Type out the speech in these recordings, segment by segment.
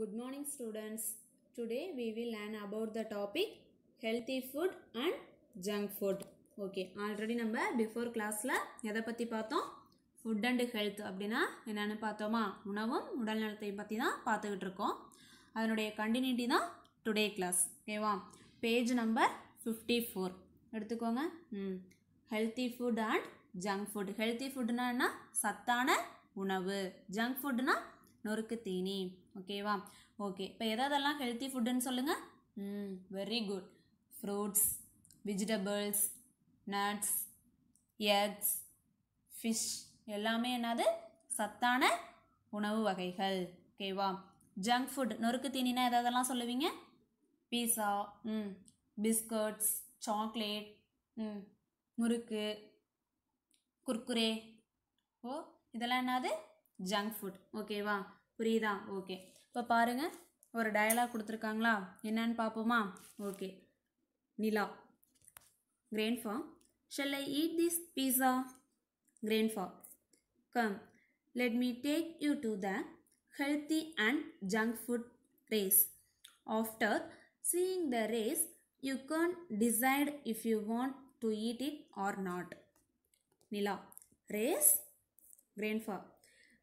Good morning students today we will learn about the topic healthy food and junk food okay already நம்ம before கிளாஸில் எதை பற்றி பார்த்தோம் food and health அப்படின்னா என்னென்னு பார்த்தோமா உணவும் உடல் நலத்தையும் பற்றி தான் பார்த்துக்கிட்டு இருக்கோம் அதனுடைய கண்டினியூட்டி தான் டுடே கிளாஸ் ஓகேவா பேஜ் நம்பர் ஃபிஃப்டி ஃபோர் எடுத்துக்கோங்க ம் healthy food and junk food healthy ஃபுட்னா என்ன சத்தான உணவு ஜங்க் ஃபுட்னா நொறுக்கு தீனி ஓகேவா ஓகே இப்போ எதாவதெல்லாம் ஹெல்த்தி ஃபுட்டுன்னு சொல்லுங்கள் ம் very good fruits vegetables nuts eggs fish எல்லாமே என்னது சத்தான உணவு வகைகள் ஓகேவா ஜங்க் ஃபுட் நொறுக்கு தீனினா எதாவதெல்லாம் சொல்லுவீங்க பீஸா ம் பிஸ்கட்ஸ் சாக்லேட் ம் முறுக்கு குர்குரே ஓ இதெல்லாம் என்னது ஜங்க் ஃபுட் ஓகேவா புரியுதா ஓகே இப்போ பாருங்கள் ஒரு டயலாக் கொடுத்துருக்காங்களா என்னன்னு பார்ப்போமா okay Nila for shall I eat this pizza for come let me take you to the healthy and junk food race after seeing the race you can decide if you want to eat it or not Nila race grandpa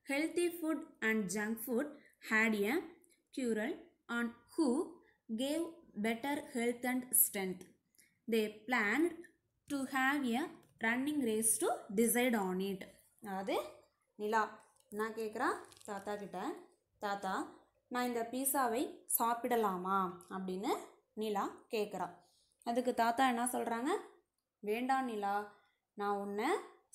healthy food and junk food had a quarrel on who gave better health and strength they planned to have a running race to decide on it அதாவது நிலா நான் கேட்குறேன் தாத்தா கிட்ட தாத்தா நான் இந்த பீஸாவை சாப்பிடலாமா அப்படின்னு நிலா கேட்குறா அதுக்கு தாத்தா என்ன சொல்கிறாங்க வேண்டாம் நிலா நான் உன்னை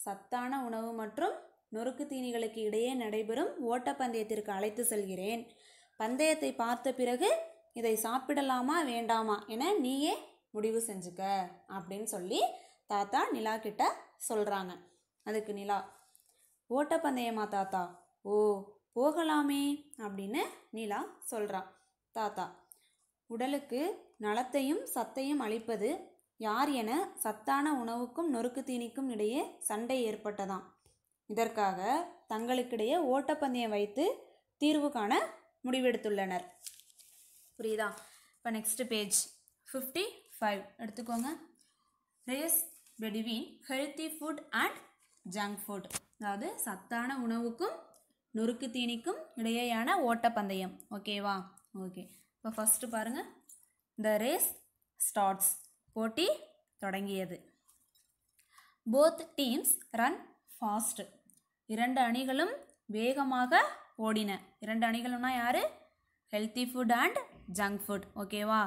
சத்தான உணவு மற்றும் நொறுக்கு தீனிகளுக்கு இடையே நடைபெறும் ஓட்டப்பந்தயத்திற்கு அழைத்து செல்கிறேன் பந்தயத்தை பார்த்த பிறகு இதை சாப்பிடலாமா வேண்டாமா என நீயே முடிவு செஞ்சுக்க அப்படின்னு சொல்லி தாத்தா நிலா கிட்ட சொல்கிறாங்க அதுக்கு நிலா ஓட்டப்பந்தயமா தாத்தா ஓ போகலாமே அப்படின்னு நிலா சொல்கிறான் தாத்தா உடலுக்கு நலத்தையும் சத்தையும் அளிப்பது யார் என சத்தான உணவுக்கும் நொறுக்கு தீனிக்கும் இடையே சண்டை ஏற்பட்டதாம் இதற்காக தங்களுக்கிடையே ஓட்டப்பந்தயம் வைத்து தீர்வு காண முடிவெடுத்துள்ளனர் புரியுதா இப்போ நெக்ஸ்ட் பேஜ் ஃபிஃப்டி ஃபைவ் எடுத்துக்கோங்க race between healthy food and junk food அதாவது சத்தான உணவுக்கும் நொறுக்கு தீனிக்கும் இடையேயான ஓட்டப்பந்தயம் ஓகேவா ஓகே இப்போ ஃபஸ்ட்டு பாருங்கள் த ரேஸ் ஸ்டார்ட்ஸ் போட்டி தொடங்கியது போத் டீம்ஸ் ரன் ஃபாஸ்ட்டு இரண்டு அணிகளும் வேகமாக ஓடின இரண்டு அணிகளும்னா யார் healthy food and junk food ஓகேவா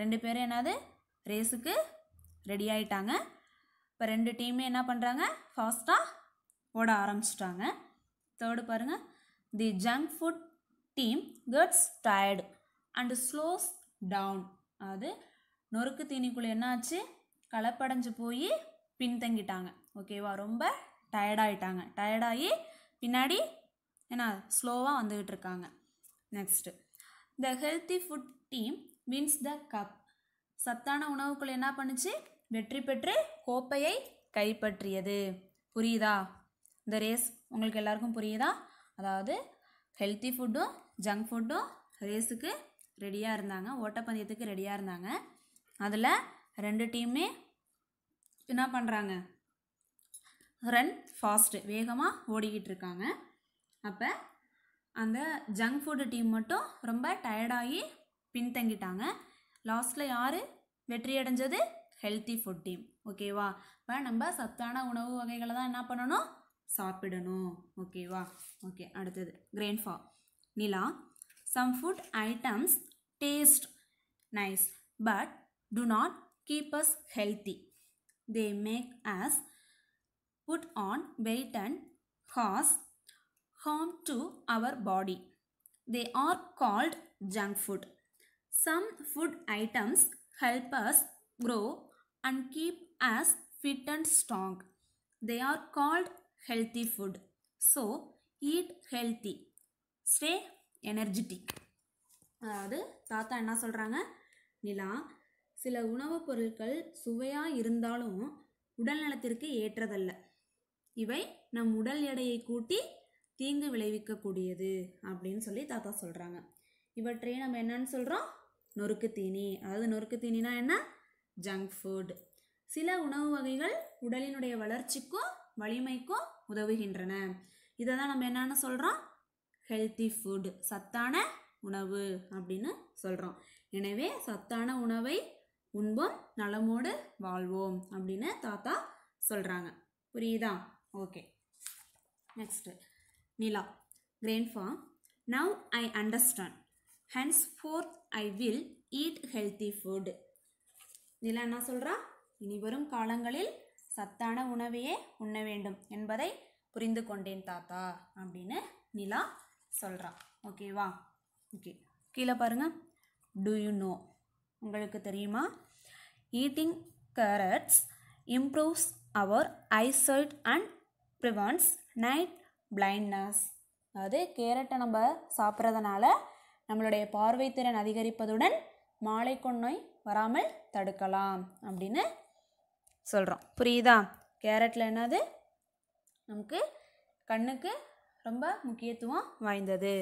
ரெண்டு பேரும் என்னது ரேஸுக்கு ரெடி ஆகிட்டாங்க இப்போ ரெண்டு டீமே என்ன பண்ணுறாங்க ஃபாஸ்ட்டாக ஓட ஆரம்பிச்சிட்டாங்க தேர்டு பாருங்கள் the junk food team gets tired and slows down அது நொறுக்கு தீனிக்குள்ளே என்னாச்சு களப்படைஞ்சு போய் பின்தங்கிட்டாங்க ஓகேவா ரொம்ப டயர்டாயிட்டாங்க டயர்டாகி பின்னாடி ஏன்னா ஸ்லோவாக வந்துக்கிட்டு இருக்காங்க next the healthy food team wins the cup சத்தான உணவுக்குள் என்ன பண்ணுச்சு வெற்றி பெற்று கோப்பையை கைப்பற்றியது புரியுதா இந்த ரேஸ் உங்களுக்கு எல்லாருக்கும் புரியுதா அதாவது ஹெல்த்தி ஃபுட்டும் ஜங்க் ஃபுட்டும் ரேஸுக்கு ரெடியாக இருந்தாங்க ஓட்டப்பந்தயத்துக்கு ரெடியாக இருந்தாங்க அதில் ரெண்டு டீமுமே என்ன பண்ணுறாங்க ரன் ஃபாஸ்ட்டு வேகமாக ஓடிக்கிட்டு இருக்காங்க அப்போ அந்த ஜங்க் ஃபுட்டு டீம் மட்டும் ரொம்ப டயர்டாகி பின்தங்கிட்டாங்க லாஸ்ட்டில் யார் வெற்றி அடைஞ்சது ஹெல்த்தி ஃபுட் டீம் ஓகேவா இப்போ நம்ம சத்தான உணவு வகைகளை தான் என்ன பண்ணணும் சாப்பிடணும் ஓகேவா ஓகே அடுத்தது grandpa Nila some food items taste nice but do not keep us healthy they make us put on weight and cause harm to our body. They are called junk food. Some food items help us grow and keep us fit and strong. They are called healthy food. So eat healthy stay energetic அதாவது தாத்தா என்ன சொல்கிறாங்க நிலா சில உணவுப் பொருட்கள் சுவையாக இருந்தாலும் உடல் நலத்திற்கு ஏற்றதல்ல இவை நம் உடல் எடையை கூட்டி தீங்கு விளைவிக்கக்கூடியது அப்படின்னு சொல்லி தாத்தா சொல்கிறாங்க இவற்றை நம்ம என்னன்னு சொல்கிறோம் நொறுக்கு தீனி அதாவது நொறுக்கு தீனினா என்ன ஜங்க் ஃபுட் சில உணவு வகைகள் உடலினுடைய வளர்ச்சிக்கும் வலிமைக்கும் உதவுகின்றன இதை தான் நம்ம என்னென்னு சொல்கிறோம் ஹெல்த்தி ஃபுட் சத்தான உணவு அப்படின்னு சொல்கிறோம் எனவே சத்தான உணவை உண்போம் நலமோடு வாழ்வோம் அப்படின்னு தாத்தா சொல்கிறாங்க புரியுதா okay next Nila grandpa now I understand henceforth I will eat healthy food Nila என்ன சொல்கிறா இனி வரும் காலங்களில் சத்தான உணவையே உண்ண வேண்டும் என்பதை புரிந்து கொண்டேன் தாத்தா அப்படின்னு நிலா சொல்கிறா ஓகேவா ஓகே கீழே பாருங்கள் டு யூ நோ உங்களுக்கு தெரியுமா eating carrots improves our eyesight and prevents night blindness அது கேரட்டை நம்ம சாப்பிட்றதுனால நம்மளுடைய பார்வைத்திறன் அதிகரிப்பதுடன் மாலை நோய் வராமல் தடுக்கலாம் அப்படின்னு சொல்கிறோம் புரியுதா கேரட்டில் என்னது நமக்கு கண்ணுக்கு ரொம்ப முக்கியத்துவம் வாய்ந்தது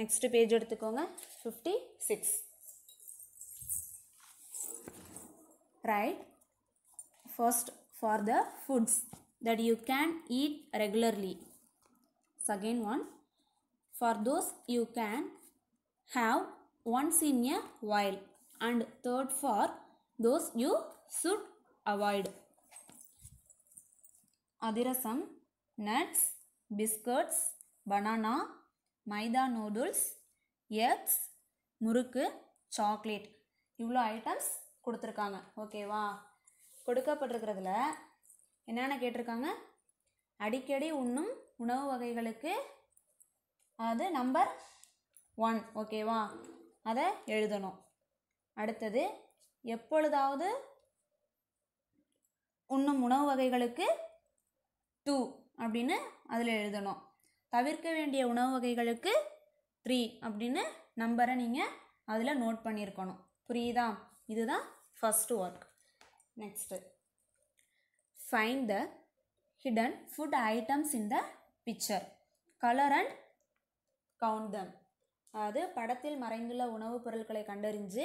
நெக்ஸ்ட் பேஜ் எடுத்துக்கோங்க fifty six write first for the foods that you can eat regularly. Second one, for those you can have once in a while. And third for those you should avoid. Adirasam, nuts, biscuits, banana, maida noodles, eggs, murukku, chocolate. இவ்வளோ items கொடுத்துருக்காங்க ஓகேவா கொடுக்கப்பட்டிருக்கிறதுல என்னென்ன கேட்டிருக்காங்க அடிக்கடி உண்ணும் உணவு வகைகளுக்கு அது நம்பர் ஒன் ஓகேவா அதை எழுதணும் அடுத்தது எப்பொழுதாவது உண்ணும் உணவு வகைகளுக்கு டூ அப்படின்னு அதில் எழுதணும் தவிர்க்க வேண்டிய உணவு வகைகளுக்கு த்ரீ அப்படின்னு நம்பரை நீங்கள் அதில் நோட் பண்ணியிருக்கணும் புரியுதா இதுதான் first work next find the hidden food items in the picture colour and count them அது படத்தில் மறைந்துள்ள உணவுப் பொருட்களை கண்டறிஞ்சு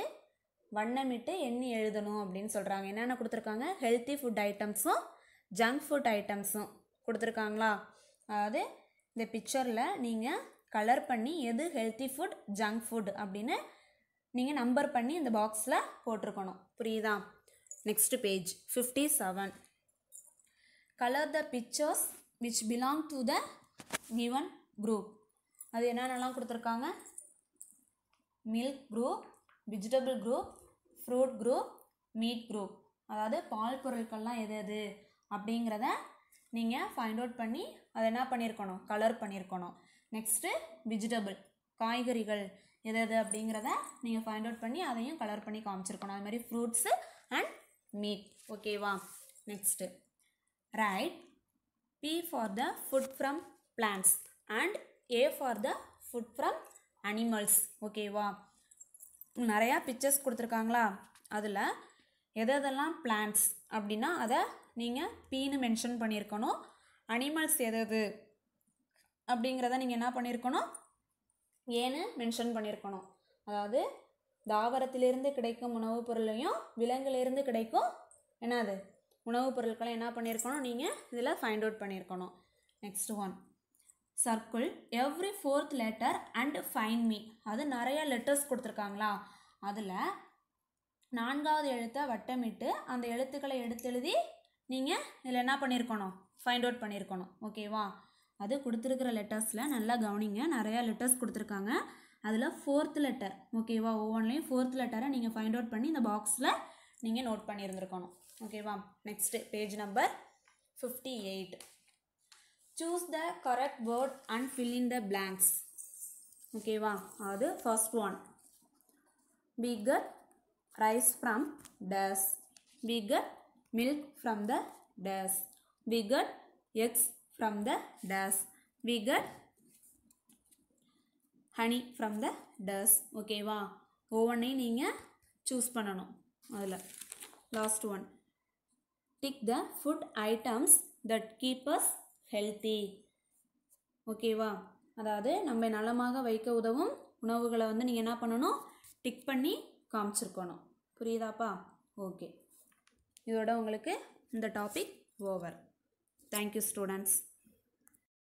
வண்ணமிட்டு எண்ணி எழுதணும் அப்படின்னு சொல்கிறாங்க என்னென்ன கொடுத்துருக்காங்க ஹெல்த்தி ஃபுட் ஐட்டம்ஸும் ஜங்க் ஃபுட் ஐட்டம்ஸும் கொடுத்துருக்காங்களா அதாவது இந்த பிக்சரில் நீங்கள் கலர் பண்ணி எது ஹெல்த்தி ஃபுட் ஜங்க் ஃபுட் அப்படின்னு நீங்கள் நம்பர் பண்ணி இந்த பாக்ஸில் போட்டிருக்கணும் புரியுதா next page fifty seven colour the pictures which belong to the given group அது என்னென்னலாம் கொடுத்துருக்காங்க milk group vegetable group fruit group meat group அதாவது பால் பொருட்கள்லாம் எது எது அப்படிங்கிறத நீங்கள் ஃபைண்ட் அவுட் பண்ணி அதை என்ன பண்ணியிருக்கணும் கலர் பண்ணியிருக்கணும் நெக்ஸ்ட்டு வெஜிடபிள் காய்கறிகள் எது எது அப்படிங்கிறத நீங்கள் ஃபைண்ட் அவுட் பண்ணி அதையும் கலர் பண்ணி காமிச்சிருக்கணும் அது மாதிரி ஃப்ரூட்ஸு அண்ட் மீட் ஓகேவா next write B for the food from plants and A for the food from animals ஓகேவா நிறையா பிக்சர்ஸ் கொடுத்துருக்காங்களா அதில் எது எதெல்லாம் பிளான்ஸ் அப்படின்னா அதை நீங்கள் பீன்னு மென்ஷன் பண்ணியிருக்கணும் அனிமல்ஸ் எது அப்படிங்கிறத நீங்கள் என்ன பண்ணியிருக்கணும் ஏன்னு மென்ஷன் பண்ணியிருக்கணும் அதாவது தாவரத்திலிருந்து கிடைக்கும் உணவுப் பொருளையும் விலங்குலேருந்து கிடைக்கும் என்னது உணவுப் பொருட்களை என்ன பண்ணியிருக்கணும் நீங்கள் இதில் ஃபைண்ட் அவுட் பண்ணியிருக்கணும் next one circle every fourth letter and find me அது நிறைய லெட்டர்ஸ் கொடுத்துருக்காங்களா அதில் நான்காவது எழுத்தை வட்டமிட்டு அந்த எழுத்துக்களை எடுத்து எழுதி நீங்கள் இதில் என்ன பண்ணியிருக்கணும் ஃபைண்ட் அவுட் பண்ணியிருக்கணும் ஓகேவா அது கொடுத்துருக்குற லெட்டர்ஸில் நல்லா கவனிங்க நிறையா லெட்டர்ஸ் கொடுத்துருக்காங்க அதில் ஃபோர்த் லெட்டர் ஓகேவா ஒவ்வொன்றையும் ஃபோர்த் லெட்டரை நீங்கள் ஃபைண்ட் அவுட் பண்ணி இந்த பாக்ஸில் நீங்கள் நோட் பண்ணியிருந்துருக்கணும் ஓகேவா next page number fifty eight choose the correct word and fill in the blanks ஓகேவா அது first one figure rice from dust figure milk from the dust figure eggs from the dust figure honey from the dust ஓகேவா ஒவ்வொன்றையும் நீங்கள் choose பண்ணணும் அதில் last one tick the food items that keeps healthy ஓகேவா அதாவது நம்ம நலமாக வைக்க உதவும் உணவுகளை வந்து நீங்கள் என்ன பண்ணணும் டிக் பண்ணி காமிச்சிருக்கணும் புரியுதாப்பா ஓகே இதோட உங்களுக்கு இந்த டாபிக் ஓவர் தேங்க்யூ ஸ்டூடெண்ட்ஸ்